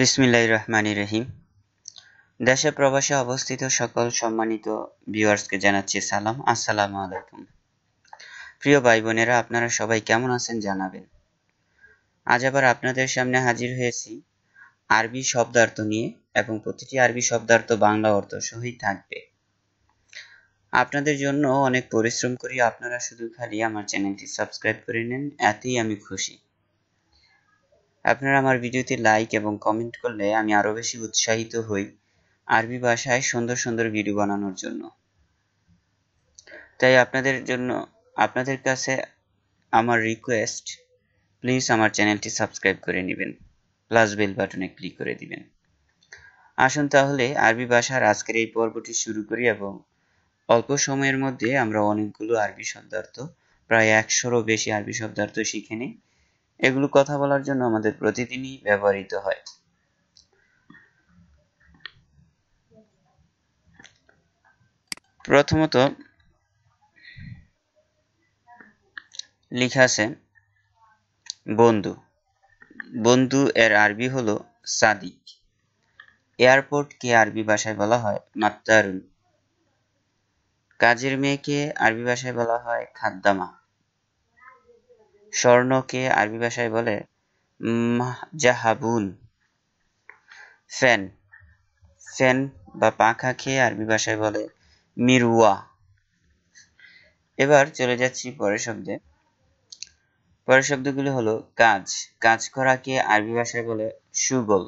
বিসমিল্লাহ রহমান রহিম দেশে প্রবাসে অবস্থিত সকল সম্মানিত ভিউয়ার্সকে জানাচ্ছি সালাম আসসালামু আলাইকুম প্রিয় ভাই বোনেরা আপনারা সবাই কেমন আছেন জানাবেন আজ আবার আপনাদের সামনে হাজির হয়েছি আরবি শব্দার্থ নিয়ে এবং প্রতিটি আরবি শব্দার্থ বাংলা অর্থ সহই থাকবে আপনাদের জন্য অনেক পরিশ্রম করি আপনারা শুধু খালি আমার চ্যানেলটি সাবস্ক্রাইব করে নেন এতেই আমি খুশি আপনারা আমার ভিডিওতে লাইক এবং কমেন্ট করলে আমি আরও বেশি উৎসাহিত হই আরবি ভাষায় সুন্দর সুন্দর ভিডিও বানানোর জন্য তাই আপনাদের জন্য আপনাদের কাছে আমার রিকোয়েস্ট প্লিজ আমার চ্যানেলটি সাবস্ক্রাইব করে নেবেন প্লাস বেল বাটনে ক্লিক করে দিবেন আসুন তাহলে আরবি ভাষার আজকের এই পর্বটি শুরু করি এবং অল্প সময়ের মধ্যে আমরা অনেকগুলো আরবি শব্দার্থ প্রায় একশোরও বেশি আরবি শব্দার্থ শিখে নিই এগুলো কথা বলার জন্য আমাদের প্রতিদিনই ব্যবহৃত হয় প্রথমত লেখা আছে বন্ধু বন্ধু এর আরবি হলো সাদিক এয়ারপোর্টকে আরবি ভাষায় বলা হয় মাত্তারুন কাজের মেয়েকে আরবি ভাষায় বলা হয় খাদ্দামা স্বর্ণকে আরবি ভাষায় বলে জাহাবুন ফ্যান ফ্যান বা পাখাকে আরবি ভাষায় বলে মিরুয়া এবার চলে যাচ্ছি পরের শব্দে পরের শব্দগুলি হলো কাজ কাজ করাকে আরবি ভাষায় বলে সুগল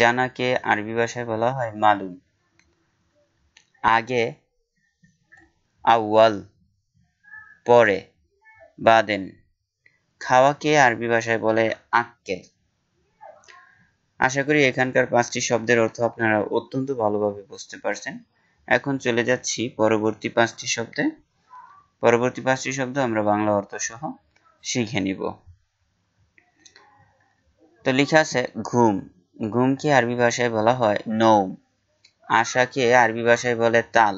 জানাকে আরবি ভাষায় বলা হয় মালুম আগে আউয়াল পরে বা দেন খাওয়াকে আরবি ভাষায় বলে আক্কেল আশা করি এখানকার পাঁচটি শব্দের অর্থ আপনারা অত্যন্ত ভালোভাবে বুঝতে পারছেন এখন চলে যাচ্ছি পরবর্তী পাঁচটি শব্দে পরবর্তী পাঁচটি শব্দ আমরা বাংলা অর্থ সহ শিখে নিব তো লেখা আছে ঘুম ঘুমকে আরবি ভাষায় বলা হয় নৌম আশাকে আরবি ভাষায় বলে তাল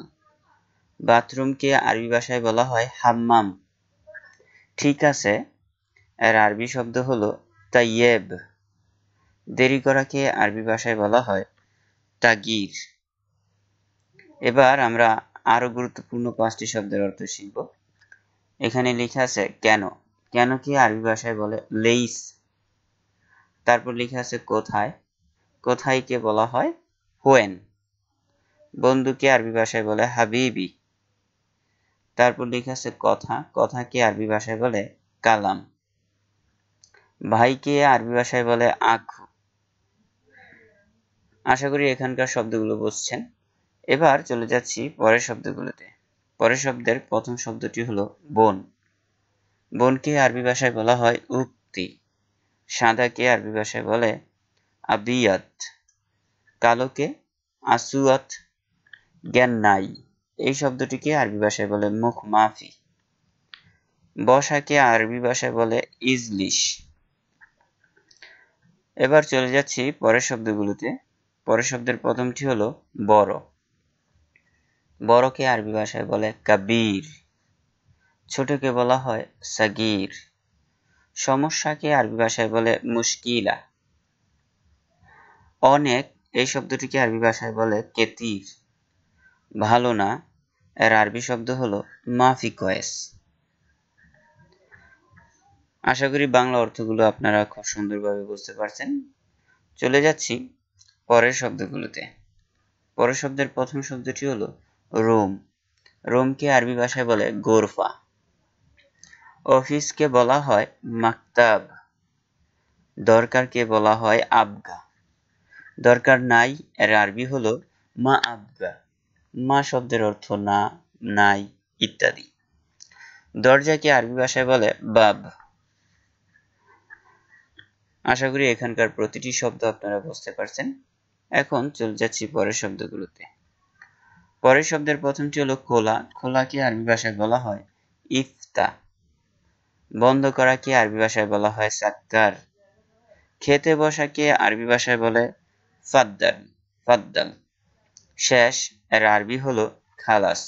বাথরুমকে আরবি ভাষায় বলা হয় হাম্মাম ঠিক আছে এর আরবি শব্দ হলো তাইয়েব দেরি করাকে আরবি ভাষায় বলা হয় তাগির এবার আমরা আরো গুরুত্বপূর্ণ পাঁচটি শব্দের অর্থ শিখব এখানে লেখা আছে কেন কেন কি আরবি ভাষায় বলে লেইস তারপর লেখা আছে কোথায় কোথায় কে বলা হয় হোয়েন বন্ধুকে আরবি ভাষায় বলে হাবিবি তারপর লেখা আছে কথা কথাকে আরবি ভাষায় বলে কালাম ভাইকে আরবি ভাষায় বলে আখ আশা করি এখানকার শব্দগুলো বুঝছেন এবার চলে যাচ্ছি পরের শব্দগুলোতে পরের শব্দের প্রথম শব্দটি হলো বোন বোনকে আরবি ভাষায় বলা হয় উক্তি সাদাকে আরবি ভাষায় বলে আবিয়াত কালোকে আসুয়াত জ্ঞান নাই এই শব্দটিকে আরবি ভাষায় বলে মুখ মাফি বসাকে আরবি ভাষায় বলে ইজলিশ এবার চলে যাচ্ছি পরের শব্দগুলোতে পরের শব্দের প্রথমটি হলো বড় বড়কে আরবি ভাষায় বলে কাবির ছোটকে বলা হয় সাগির সমস্যাকে আরবি ভাষায় বলে মুশকিলা অনেক এই শব্দটিকে আরবি ভাষায় বলে কেতির ভালো না এর আরবি শব্দ হল মাফি কয়েস আশা করি বাংলা অর্থগুলো আপনারা খুব সুন্দরভাবে বুঝতে পারছেন চলে যাচ্ছি পরের শব্দগুলোতে পরের শব্দের প্রথম শব্দটি হলো রোম রোমকে আরবি ভাষায় বলে গোরফা অফিসকে বলা হয় মাকতাব দরকারকে বলা হয় আবগা দরকার নাই এর আরবি হলো মা আবগা মা শব্দের অর্থ না নাই ইত্যাদি দরজাকে আরবি ভাষায় বলে বাব আশা করি এখানকার প্রতিটি শব্দ আপনারা বুঝতে পারছেন এখন চলে যাচ্ছি পরের শব্দগুলোতে পরের শব্দের প্রথমটি হলো খোলা খোলাকে আরবি ভাষায় বলা হয় ইফতা বন্ধ করাকে আরবি ভাষায় বলা হয় সাক্কার খেতে বসাকে আরবি ভাষায় বলে ফাদ্দাল ফাদ্দাল শেষ এর আরবি হলো খালাস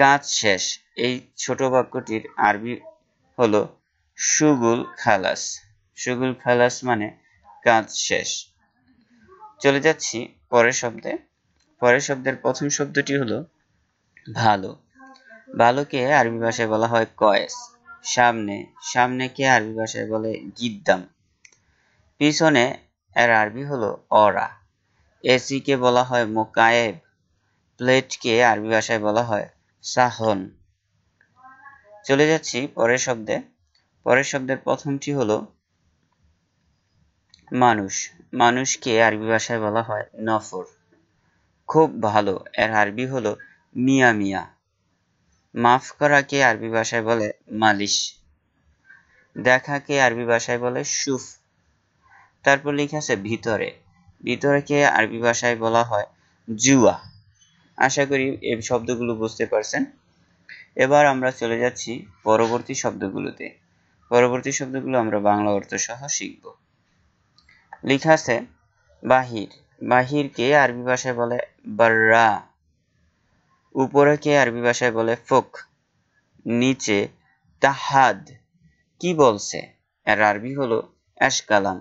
কাজ শেষ এই ছোট বাক্যটির আরবি হলো সুগুল খালাস সুগুল খালাস মানে কাজ শেষ চলে যাচ্ছি পরের শব্দে পরের শব্দের প্রথম শব্দটি হলো ভালো ভালোকে আরবি ভাষায় বলা হয় কয়েস সামনে সামনেকে আরবি ভাষায় বলে গিদ্দাম পিছনে এর আরবি হলো অরা এসিকে বলা হয় মোকায়েব প্লেটকে আরবি ভাষায় বলা হয় সাহন চলে যাচ্ছি পরের শব্দে পরের শব্দের প্রথমটি হলো মানুষ মানুষকে আরবি ভাষায় বলা হয় নফর খুব ভালো এর আরবি হলো মিয়া মিয়া মাফ করাকে আরবি ভাষায় বলে মালিশ দেখাকে আরবি ভাষায় বলে সুফ তারপর লিখে আছে ভিতরে বিতরকে আরবি ভাষায় বলা হয় জুয়া আশা করি এই শব্দগুলো বুঝতে পারছেন এবার আমরা চলে যাচ্ছি পরবর্তী শব্দগুলোতে পরবর্তী শব্দগুলো আমরা বাংলা অর্থ সহ শিখব লেখা আছে বাহির বাহিরকে আরবি ভাষায় বলে বার্রা উপরেকে আরবি ভাষায় বলে ফোক নিচে তাহাদ কি বলছে এর আরবি হলো অ্যাশকালাম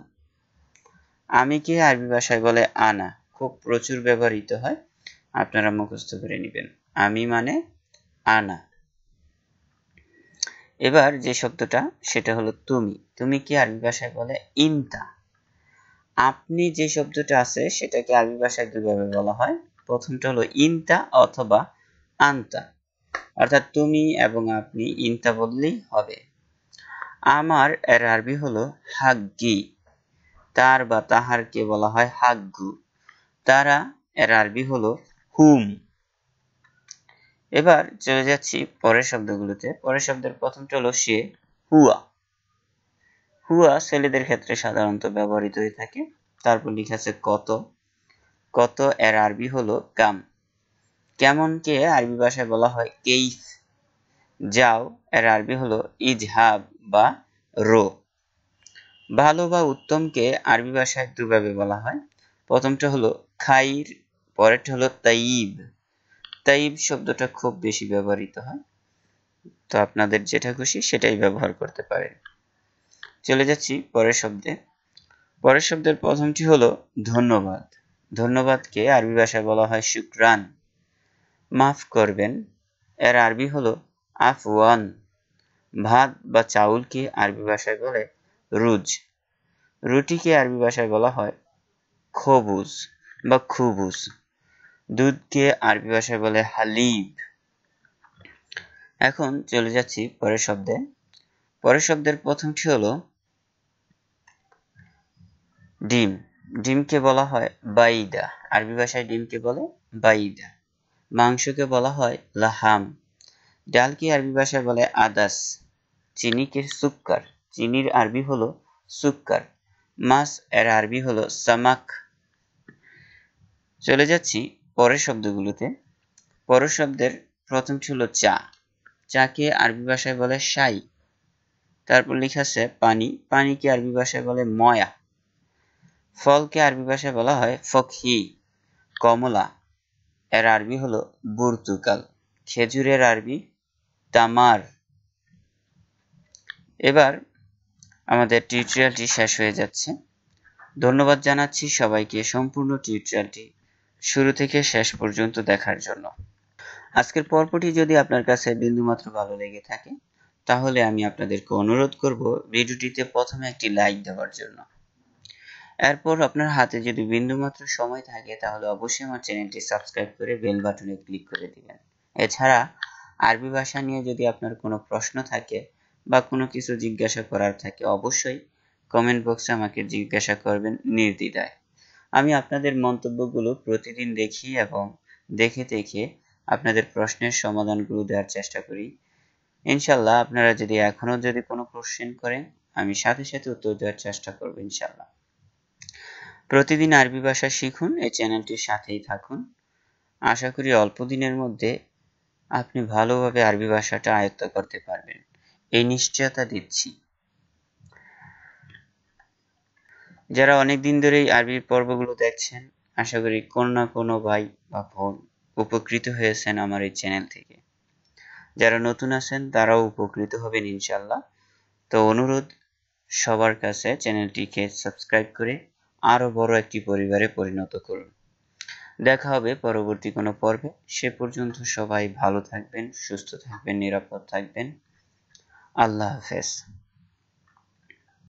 আমি কি আরবি ভাষায় বলে আনা খুব প্রচুর ব্যবহৃত হয় আপনারা মুখস্থ করে নেবেন আমি মানে আনা এবার যে শব্দটা সেটা হলো তুমি তুমি কি আরবি ভাষায় বলে ইন্তা আপনি যে শব্দটা আছে সেটাকে আরবি ভাষায় দুভাবে বলা হয় প্রথমটা হলো ইন্তা অথবা আন্তা অর্থাৎ তুমি এবং আপনি ইন্তা বললেই হবে আমার এর আরবি হলো হাগ্গি তার বা তাহারকে বলা হয় হাগ্গু তারা এর আরবি হলো হুম এবার চলে যাচ্ছি পরের শব্দগুলোতে পরের শব্দের প্রথমটা হলো সে হুয়া হুয়া ছেলেদের ক্ষেত্রে সাধারণত ব্যবহৃত হয়ে থাকে তারপর লিখা আছে কত কত এর আরবি হলো কাম কেমনকে আরবি ভাষায় বলা হয় কেইফ যাও এর আরবি হলো ইজহাব বা রো ভালো বা উত্তমকে আরবি ভাষায় দুভাবে বলা হয় প্রথমটা হলো খাইর পরেরটা হলো তাইব তাইব শব্দটা খুব বেশি ব্যবহৃত হয় তো আপনাদের যেটা খুশি সেটাই ব্যবহার করতে পারেন চলে যাচ্ছি পরের শব্দে পরের শব্দের প্রথমটি হলো ধন্যবাদ ধন্যবাদকে আরবি ভাষায় বলা হয় শুক্রান মাফ করবেন এর আরবি হলো আফওয়ান ভাত বা চাউলকে আরবি ভাষায় বলে রুজ রুটিকে আরবি ভাষায় বলা হয় খবুজ বা খুবুজ দুধকে আরবি ভাষায় বলে হালিব এখন চলে যাচ্ছি পরের শব্দে পরের শব্দের প্রথমটি হলো ডিম ডিমকে বলা হয় বাইদা আরবি ভাষায় ডিমকে বলে বাইদা মাংসকে বলা হয় লাহাম ডালকে আরবি ভাষায় বলে আদাস চিনিকে সুক্কার চিনির আরবি হলো সুক্কার মাস এর আরবি হলো সামাক চলে যাচ্ছি পরের শব্দগুলোতে পরের শব্দের প্রথম ছিল চা চাকে আরবি ভাষায় বলে সাই তারপর লেখা আছে পানি পানিকে আরবি ভাষায় বলে ময়া ফলকে আরবি ভাষায় বলা হয় ফকহি কমলা এর আরবি হলো বুর্তুকাল খেজুরের আরবি তামার এবার আমাদের টিউটোরিয়ালটি শেষ হয়ে যাচ্ছে ধন্যবাদ জানাচ্ছি সবাইকে সম্পূর্ণ টিউটোরিয়ালটি শুরু থেকে শেষ পর্যন্ত দেখার জন্য আজকের পর্বটি যদি আপনার কাছে বিন্দুমাত্র ভালো লেগে থাকে তাহলে আমি আপনাদেরকে অনুরোধ করব ভিডিওটিতে প্রথমে একটি লাইক দেওয়ার জন্য এরপর আপনার হাতে যদি বিন্দুমাত্র সময় থাকে তাহলে অবশ্যই আমার চ্যানেলটি সাবস্ক্রাইব করে বেল বাটনে ক্লিক করে দিবেন এছাড়া আরবি ভাষা নিয়ে যদি আপনার কোনো প্রশ্ন থাকে বা কোনো কিছু জিজ্ঞাসা করার থাকে অবশ্যই কমেন্ট বক্সে আমাকে জিজ্ঞাসা করবেন নির্দ্বিধায় আমি আপনাদের মন্তব্যগুলো প্রতিদিন দেখি এবং দেখে দেখে আপনাদের প্রশ্নের সমাধানগুলো দেওয়ার চেষ্টা করি ইনশাল্লাহ আপনারা যদি এখনও যদি কোনো কোশ্চেন করেন আমি সাথে সাথে উত্তর দেওয়ার চেষ্টা করবো ইনশাল্লাহ প্রতিদিন আরবি ভাষা শিখুন এই চ্যানেলটির সাথেই থাকুন আশা করি অল্প দিনের মধ্যে আপনি ভালোভাবে আরবি ভাষাটা আয়ত্ত করতে পারবেন এই নিশ্চয়তা দিচ্ছি যারা অনেকদিন ধরেই ধরে পর্বগুলো দেখছেন আশা করি কোনো না কোনো ভাই বা বোন উপকৃত হয়েছেন আমার এই চ্যানেল থেকে যারা নতুন আছেন তারাও উপকৃত হবেন ইনশাল্লাহ তো অনুরোধ সবার কাছে চ্যানেলটিকে সাবস্ক্রাইব করে আরও বড় একটি পরিবারে পরিণত করুন দেখা হবে পরবর্তী কোনো পর্বে সে পর্যন্ত সবাই ভালো থাকবেন সুস্থ থাকবেন নিরাপদ থাকবেন আল্লাহ হাফেজ